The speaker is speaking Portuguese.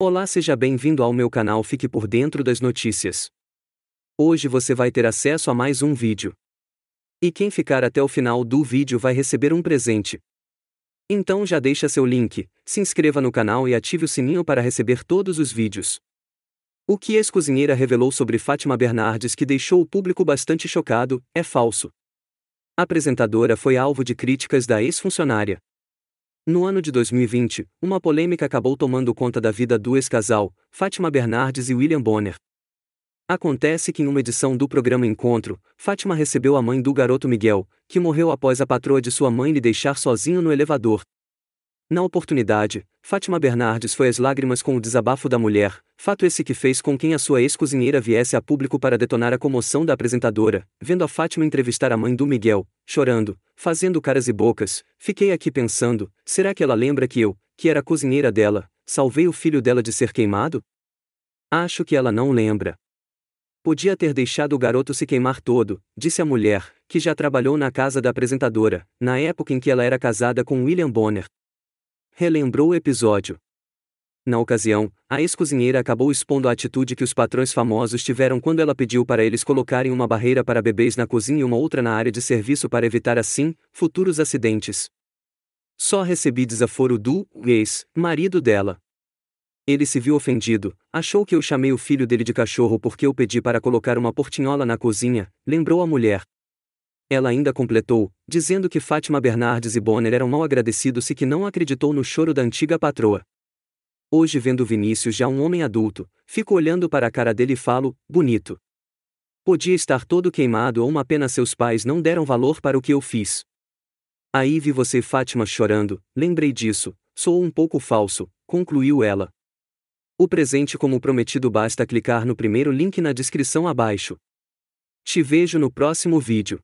Olá, seja bem-vindo ao meu canal Fique por Dentro das Notícias. Hoje você vai ter acesso a mais um vídeo. E quem ficar até o final do vídeo vai receber um presente. Então já deixa seu link, se inscreva no canal e ative o sininho para receber todos os vídeos. O que a ex-cozinheira revelou sobre Fátima Bernardes que deixou o público bastante chocado, é falso. A apresentadora foi alvo de críticas da ex-funcionária. No ano de 2020, uma polêmica acabou tomando conta da vida do ex-casal, Fátima Bernardes e William Bonner. Acontece que em uma edição do programa Encontro, Fátima recebeu a mãe do garoto Miguel, que morreu após a patroa de sua mãe lhe deixar sozinho no elevador. Na oportunidade, Fátima Bernardes foi às lágrimas com o desabafo da mulher, fato esse que fez com quem a sua ex-cozinheira viesse a público para detonar a comoção da apresentadora, vendo a Fátima entrevistar a mãe do Miguel, chorando, fazendo caras e bocas, fiquei aqui pensando: será que ela lembra que eu, que era cozinheira dela, salvei o filho dela de ser queimado? Acho que ela não lembra. Podia ter deixado o garoto se queimar todo, disse a mulher, que já trabalhou na casa da apresentadora, na época em que ela era casada com William Bonner. Relembrou o episódio. Na ocasião, a ex-cozinheira acabou expondo a atitude que os patrões famosos tiveram quando ela pediu para eles colocarem uma barreira para bebês na cozinha e uma outra na área de serviço para evitar assim futuros acidentes. Só recebi desaforo do ex-marido dela. Ele se viu ofendido, achou que eu chamei o filho dele de cachorro porque eu pedi para colocar uma portinhola na cozinha, lembrou a mulher. Ela ainda completou, dizendo que Fátima Bernardes e Bonner eram mal agradecidos e que não acreditou no choro da antiga patroa. Hoje vendo Vinícius já um homem adulto, fico olhando para a cara dele e falo, bonito. Podia estar todo queimado ou uma pena seus pais não deram valor para o que eu fiz. Aí vi você Fátima chorando, lembrei disso, sou um pouco falso, concluiu ela. O presente como prometido basta clicar no primeiro link na descrição abaixo. Te vejo no próximo vídeo.